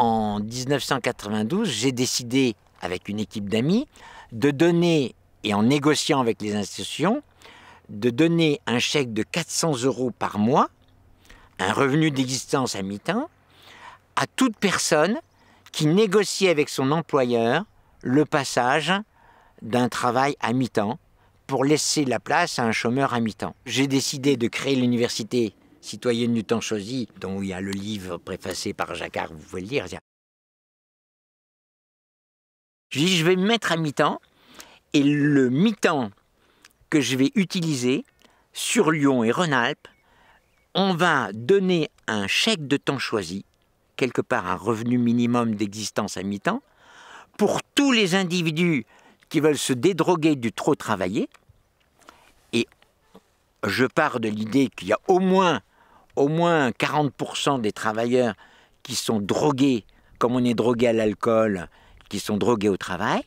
en 1992, j'ai décidé, avec une équipe d'amis, de donner, et en négociant avec les institutions, de donner un chèque de 400 euros par mois, un revenu d'existence à mi-temps, à toute personne qui négociait avec son employeur le passage d'un travail à mi-temps pour laisser la place à un chômeur à mi-temps. J'ai décidé de créer l'université Citoyenne du temps choisi, dont il y a le livre préfacé par Jacquard, vous pouvez le lire. Je vais me mettre à mi-temps, et le mi-temps que je vais utiliser sur Lyon et Rhône-Alpes, on va donner un chèque de temps choisi, quelque part un revenu minimum d'existence à mi-temps, pour tous les individus qui veulent se dédroguer du trop travailler. Et je pars de l'idée qu'il y a au moins au moins 40% des travailleurs qui sont drogués, comme on est drogué à l'alcool, qui sont drogués au travail.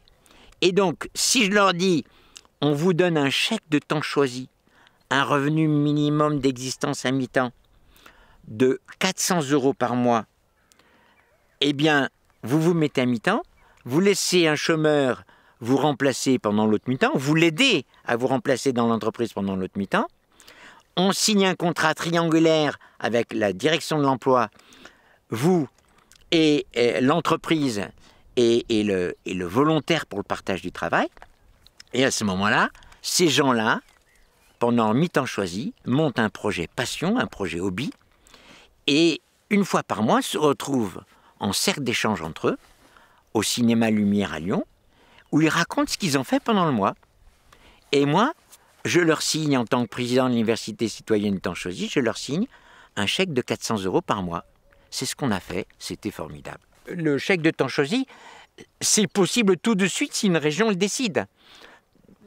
Et donc, si je leur dis, on vous donne un chèque de temps choisi, un revenu minimum d'existence à mi-temps de 400 euros par mois, eh bien, vous vous mettez à mi-temps, vous laissez un chômeur vous remplacer pendant l'autre mi-temps, vous l'aidez à vous remplacer dans l'entreprise pendant l'autre mi-temps, on signe un contrat triangulaire avec la direction de l'emploi, vous et, l'entreprise et, le, et le volontaire pour le partage du travail. Et à ce moment-là, ces gens-là, pendant mi-temps choisi, montent un projet passion, un projet hobby, et une fois par mois se retrouvent en cercle d'échange entre eux, au cinéma Lumière à Lyon, où ils racontent ce qu'ils ont fait pendant le mois. Et moi, je leur signe en tant que président de l'université citoyenne choisi, je leur signe un chèque de 400 euros par mois. C'est ce qu'on a fait, c'était formidable. Le chèque de choisi, c'est possible tout de suite si une région le décide.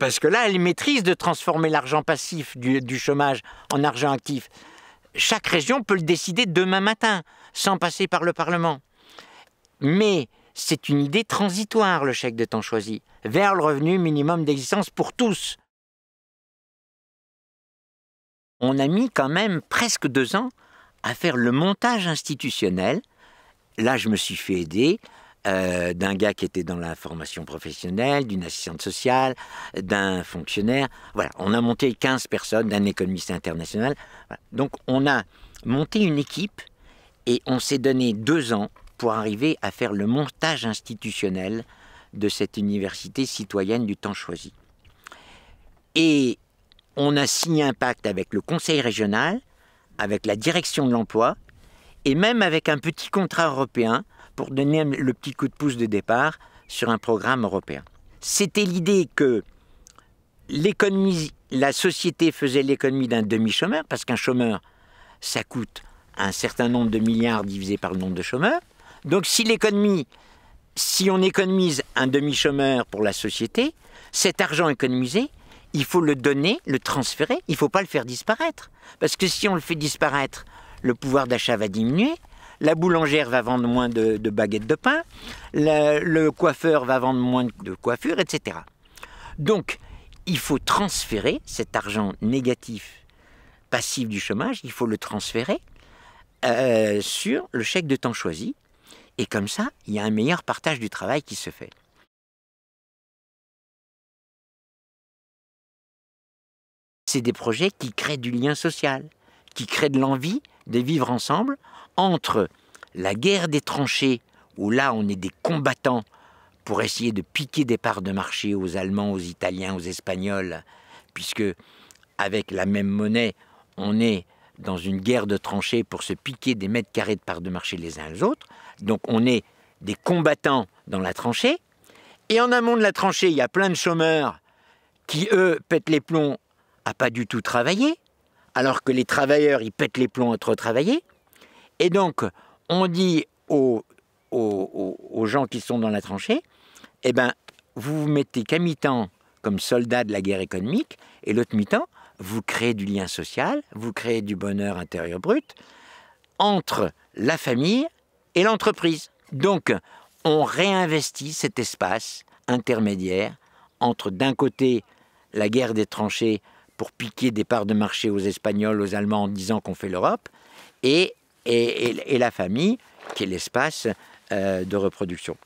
Parce que là, elle maîtrise de transformer l'argent passif du, du, chômage en argent actif. Chaque région peut le décider demain matin, sans passer par le Parlement. Mais c'est une idée transitoire, le chèque de temps choisi, vers le revenu minimum d'existence pour tous on a mis quand même presque deux ans à faire le montage institutionnel. Là, je me suis fait aider euh, d'un gars qui était dans la formation professionnelle, d'une assistante sociale, d'un fonctionnaire. Voilà, on a monté 15 personnes, d'un économiste international. Donc, on a monté une équipe et on s'est donné deux ans pour arriver à faire le montage institutionnel de cette université citoyenne du temps choisi. Et on a signé un pacte avec le conseil régional, avec la direction de l'emploi, et même avec un petit contrat européen pour donner le petit coup de pouce de départ sur un programme européen. C'était l'idée que l'économie, la société faisait l'économie d'un demi-chômeur, parce qu'un chômeur, ça coûte un certain nombre de milliards divisé par le nombre de chômeurs. Donc si l'économie, si on économise un demi-chômeur pour la société, cet argent économisé, il faut le donner, le transférer, il ne faut pas le faire disparaître. Parce que si on le fait disparaître, le pouvoir d'achat va diminuer, la boulangère va vendre moins de, baguettes de pain, le coiffeur va vendre moins de coiffures, etc. Donc, il faut transférer cet argent négatif passif du chômage, il faut le transférer euh, sur le chèque de temps choisi. Et comme ça, il y a un meilleur partage du travail qui se fait. des projets qui créent du lien social, qui créent de l'envie de vivre ensemble entre la guerre des tranchées, où là on est des combattants pour essayer de piquer des parts de marché aux Allemands, aux Italiens, aux Espagnols, puisque avec la même monnaie, on est dans une guerre de tranchées pour se piquer des mètres carrés de parts de marché les uns aux autres. Donc on est des combattants dans la tranchée. Et en amont de la tranchée, il y a plein de chômeurs qui, eux, pètent les plombs pas du tout travailler, alors que les travailleurs, ils pètent les plombs à trop travailler. Et donc, on dit aux, gens qui sont dans la tranchée, eh ben, vous vous mettez qu'à mi-temps comme soldat de la guerre économique, et l'autre mi-temps, vous créez du lien social, vous créez du bonheur intérieur brut entre la famille et l'entreprise. Donc, on réinvestit cet espace intermédiaire entre d'un côté la guerre des tranchées pour piquer des parts de marché aux Espagnols, aux Allemands en disant qu'on fait l'Europe, et, et, la famille, qui est l'espace euh, de reproduction.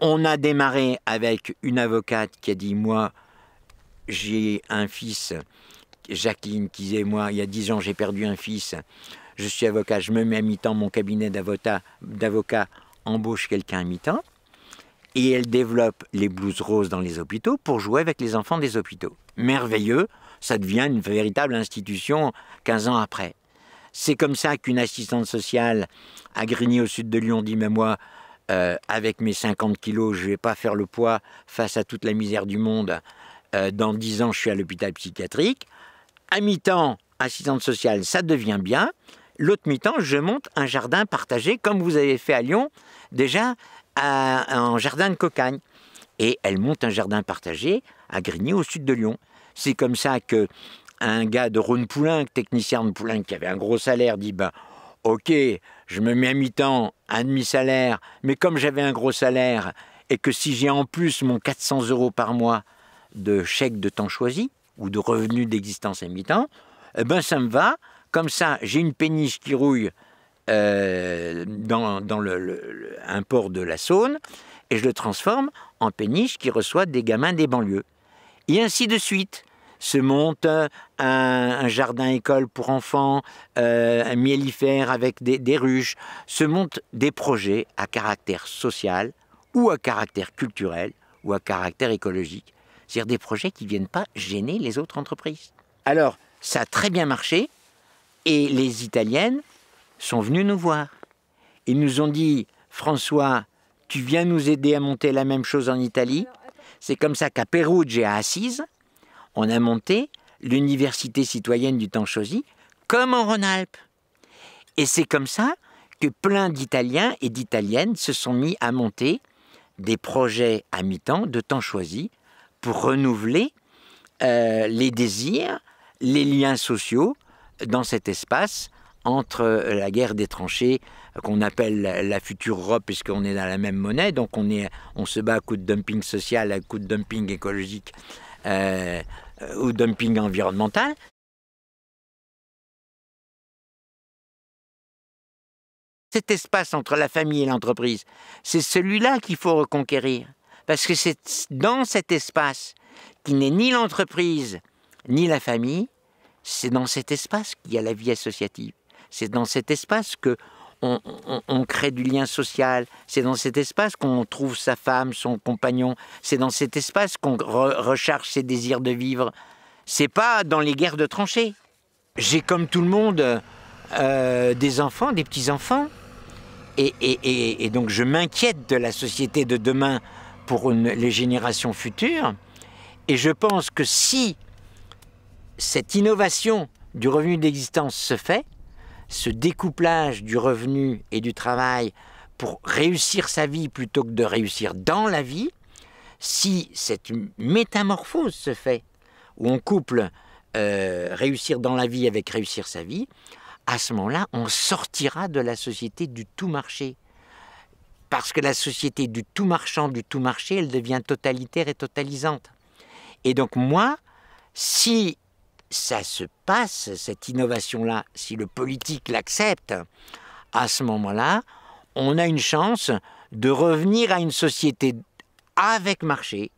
On a démarré avec une avocate qui a dit Moi, j'ai un fils, Jacqueline, qui disait Moi, il y a dix ans, j'ai perdu un fils, je suis avocat, je me mets à mi-temps, mon cabinet d'avocat embauche quelqu'un à mi-temps et elle développe les blouses roses dans les hôpitaux pour jouer avec les enfants des hôpitaux. Merveilleux, ça devient une véritable institution 15 ans après. C'est comme ça qu'une assistante sociale à Grigny au sud de Lyon dit, mais moi, euh, avec mes 50 kilos, je ne vais pas faire le poids face à toute la misère du monde. Euh, dans 10 ans, je suis à l'hôpital psychiatrique. À mi-temps, assistante sociale, ça devient bien. L'autre mi-temps, je monte un jardin partagé, comme vous avez fait à Lyon. Déjà, à un jardin de cocagne. Et elle monte un jardin partagé à Grigny, au sud de Lyon. C'est comme ça que un gars de rhône poulin technicien de Poulin, qui avait un gros salaire, dit ben, Ok, je me mets à mi-temps, à demi-salaire, mais comme j'avais un gros salaire et que si j'ai en plus mon 400 euros par mois de chèque de temps choisi ou de revenu d'existence à mi-temps, eh ben ça me va. Comme ça, j'ai une péniche qui rouille euh, dans, le, un port de la Saône et je le transforme en péniche qui reçoit des gamins des banlieues. Et ainsi de suite. Se monte euh, un, jardin-école pour enfants, euh, un mielifère avec des, des ruches, se montent des projets à caractère social ou à caractère culturel ou à caractère écologique. C'est-à-dire des projets qui ne viennent pas gêner les autres entreprises. Alors, ça a très bien marché et les Italiennes sont venus nous voir. Ils nous ont dit, François, tu viens nous aider à monter la même chose en Italie. C'est comme ça qu'à Pérouge et à Assise, on a monté l'université citoyenne du temps choisi, comme en Rhône-Alpes. Et c'est comme ça que plein d'Italiens et d'Italiennes se sont mis à monter des projets à mi-temps, de temps choisi, pour renouveler euh, les désirs, les liens sociaux dans cet espace entre la guerre des tranchées, qu'on appelle la future Europe, puisqu'on est dans la même monnaie, donc on, se bat à coups de dumping social, à coup de dumping écologique euh, ou dumping environnemental. Cet espace entre la famille et l'entreprise, c'est celui-là qu'il faut reconquérir. Parce que c'est dans cet espace qui n'est ni l'entreprise ni la famille, c'est dans cet espace qu'il y a la vie associative. C'est dans cet espace que on, crée du lien social. C'est dans cet espace qu'on trouve sa femme, son compagnon. C'est dans cet espace qu'on recherche recharge ses désirs de vivre. C'est pas dans les guerres de tranchées. J'ai comme tout le monde euh, des enfants, des petits-enfants. Et, donc je m'inquiète de la société de demain pour les générations futures. Et je pense que si cette innovation du revenu d'existence se fait, ce découplage du revenu et du travail pour réussir sa vie plutôt que de réussir dans la vie, si cette métamorphose se fait, où on couple euh, réussir dans la vie avec réussir sa vie, à ce moment-là, on sortira de la société du tout marché. Parce que la société du tout marchand, du tout marché, elle devient totalitaire et totalisante. Et donc moi, si ça se passe, cette innovation-là, si le politique l'accepte, à ce moment-là, on a une chance de revenir à une société avec marché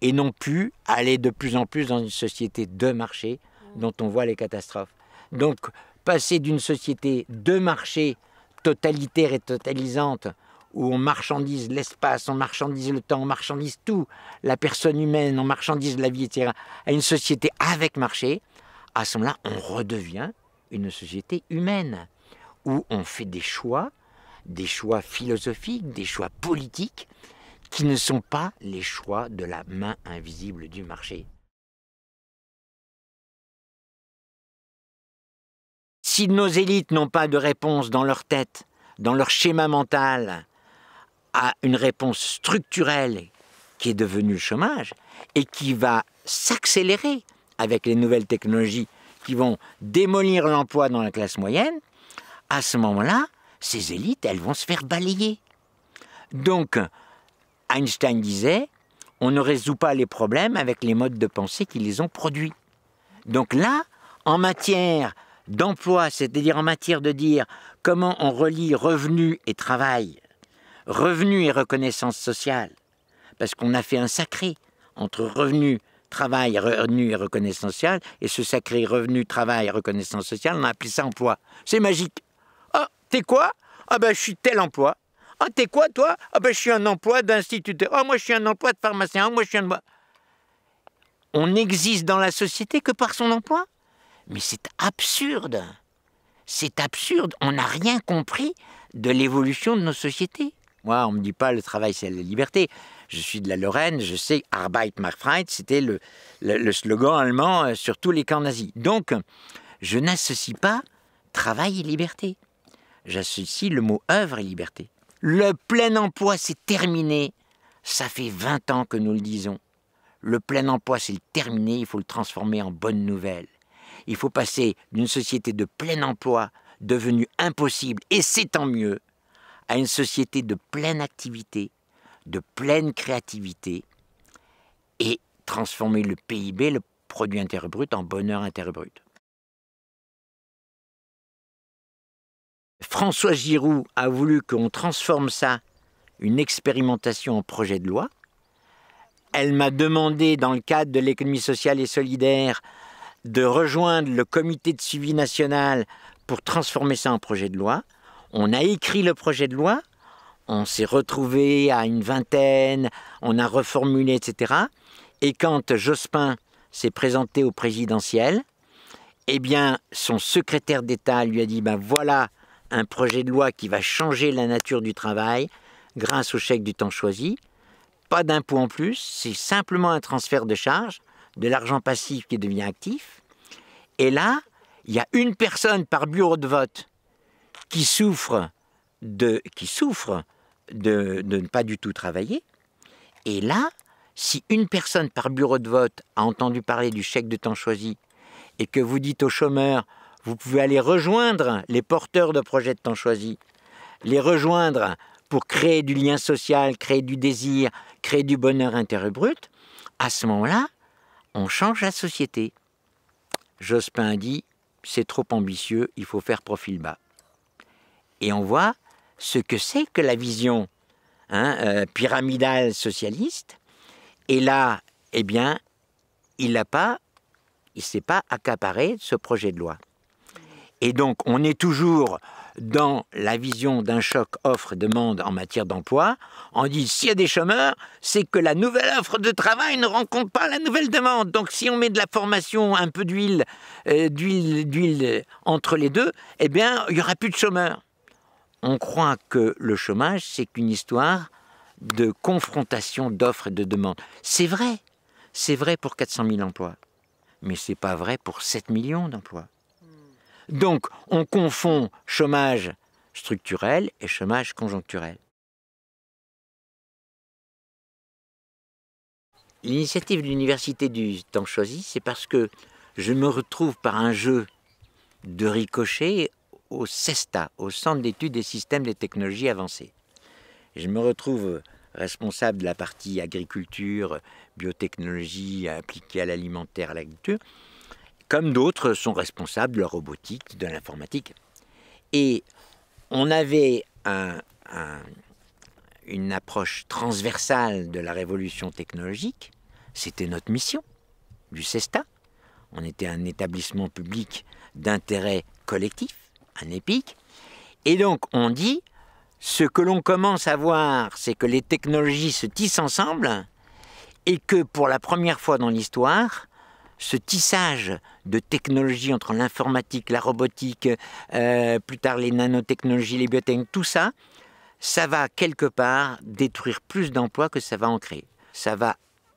et non plus aller de plus en plus dans une société de marché dont on voit les catastrophes. Donc passer d'une société de marché totalitaire et totalisante où on marchandise l'espace, on marchandise le temps, on marchandise tout, la personne humaine, on marchandise la vie, etc., à une société avec marché, à ce moment-là, on redevient une société humaine, où on fait des choix, des choix philosophiques, des choix politiques, qui ne sont pas les choix de la main invisible du marché. Si nos élites n'ont pas de réponse dans leur tête, dans leur schéma mental, à une réponse structurelle qui est devenue le chômage et qui va s'accélérer avec les nouvelles technologies qui vont démolir l'emploi dans la classe moyenne, à ce moment-là, ces élites, elles vont se faire balayer. Donc, Einstein disait, on ne résout pas les problèmes avec les modes de pensée qui les ont produits. Donc là, en matière d'emploi, c'est-à-dire en matière de dire comment on relie revenu et travail Revenu et reconnaissance sociale, parce qu'on a fait un sacré entre revenu, travail, revenu et reconnaissance sociale, et ce sacré revenu, travail reconnaissance sociale, on a appelé ça emploi. C'est magique. Ah, t'es quoi Ah ben je suis tel emploi. Ah t'es quoi toi Ah ben je suis un emploi d'instituteur. Ah moi je suis un emploi de pharmacien. Ah moi je suis un... On n'existe dans la société que par son emploi. Mais c'est absurde. C'est absurde. On n'a rien compris de l'évolution de nos sociétés. Moi, on ne me dit pas le travail, c'est la liberté. Je suis de la Lorraine, je sais, Arbeit macht c'était le, le, slogan allemand euh, sur tous les camps nazis. Donc, je n'associe pas travail et liberté. J'associe le mot œuvre et liberté. Le plein emploi, c'est terminé. Ça fait 20 ans que nous le disons. Le plein emploi, c'est terminé, il faut le transformer en bonne nouvelle. Il faut passer d'une société de plein emploi devenue impossible, et c'est tant mieux, à une société de pleine activité, de pleine créativité, et transformer le PIB, le produit intérieur brut, en bonheur intérieur brut. François Giroud a voulu qu'on transforme ça, une expérimentation en projet de loi. Elle m'a demandé, dans le cadre de l'économie sociale et solidaire, de rejoindre le comité de suivi national pour transformer ça en projet de loi. On a écrit le projet de loi, on s'est retrouvé à une vingtaine, on a reformulé, etc. Et quand Jospin s'est présenté au présidentiel, eh bien, son secrétaire d'État lui a dit ben voilà un projet de loi qui va changer la nature du travail grâce au chèque du temps choisi. Pas d'impôt en plus, c'est simplement un transfert de charge, de l'argent passif qui devient actif. Et là, il y a une personne par bureau de vote qui souffrent de, qui de, ne pas du tout travailler. Et là, si une personne par bureau de vote a entendu parler du chèque de temps choisi et que vous dites aux chômeurs, vous pouvez aller rejoindre les porteurs de projets de temps choisi, les rejoindre pour créer du lien social, créer du désir, créer du bonheur intérieur brut, à ce moment-là, on change la société. Jospin dit, c'est trop ambitieux, il faut faire profil bas et on voit ce que c'est que la vision hein, euh, pyramidale socialiste. Et là, eh bien, il n'a pas, il s'est pas accaparé de ce projet de loi. Et donc, on est toujours dans la vision d'un choc offre-demande en matière d'emploi. On dit s'il y a des chômeurs, c'est que la nouvelle offre de travail ne rencontre pas la nouvelle demande. Donc si on met de la formation, un peu d'huile, euh, d'huile, d'huile euh, entre les deux, eh bien, il y aura plus de chômeurs on croit que le chômage, c'est qu'une histoire de confrontation d'offres et de demandes. C'est vrai, c'est vrai pour 400 000 emplois, mais ce n'est pas vrai pour 7 millions d'emplois. Donc, on confond chômage structurel et chômage conjoncturel. L'initiative de l'université du temps choisi, c'est parce que je me retrouve par un jeu de ricochet au CESTA, au Centre d'études des systèmes des technologies avancées. Je me retrouve euh, responsable de la partie agriculture, biotechnologie appliquée à l'alimentaire, à l'agriculture, comme d'autres sont responsables de la robotique, de l'informatique. Et on avait un, une approche transversale de la révolution technologique, c'était notre mission du CESTA. On était un établissement public d'intérêt collectif un épique. Et donc on dit, ce que l'on commence à voir, c'est que les technologies se tissent ensemble et que pour la première fois dans l'histoire, ce tissage de technologies entre l'informatique, la robotique, euh, plus tard les nanotechnologies, les biotechnologies, tout ça, ça va quelque part détruire plus d'emplois que ça va en créer. Ça va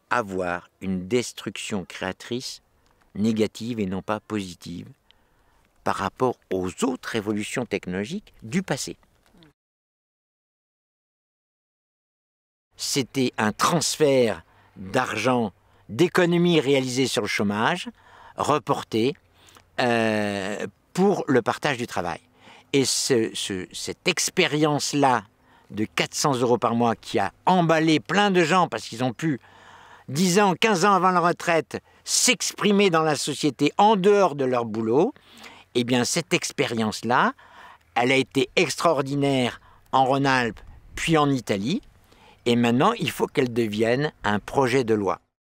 avoir une destruction créatrice négative et non pas positive par rapport aux autres évolutions technologiques du passé. C'était un transfert d'argent, d'économies réalisées sur le chômage, reporté euh, pour le partage du travail. Et cette expérience-là de 400 euros par mois qui a emballé plein de gens parce qu'ils ont pu, 10 ans, 15 ans avant la retraite, s'exprimer dans la société en dehors de leur boulot, eh bien, cette expérience-là, elle a été extraordinaire en Rhône-Alpes, puis en Italie, et maintenant, il faut qu'elle devienne un projet de loi.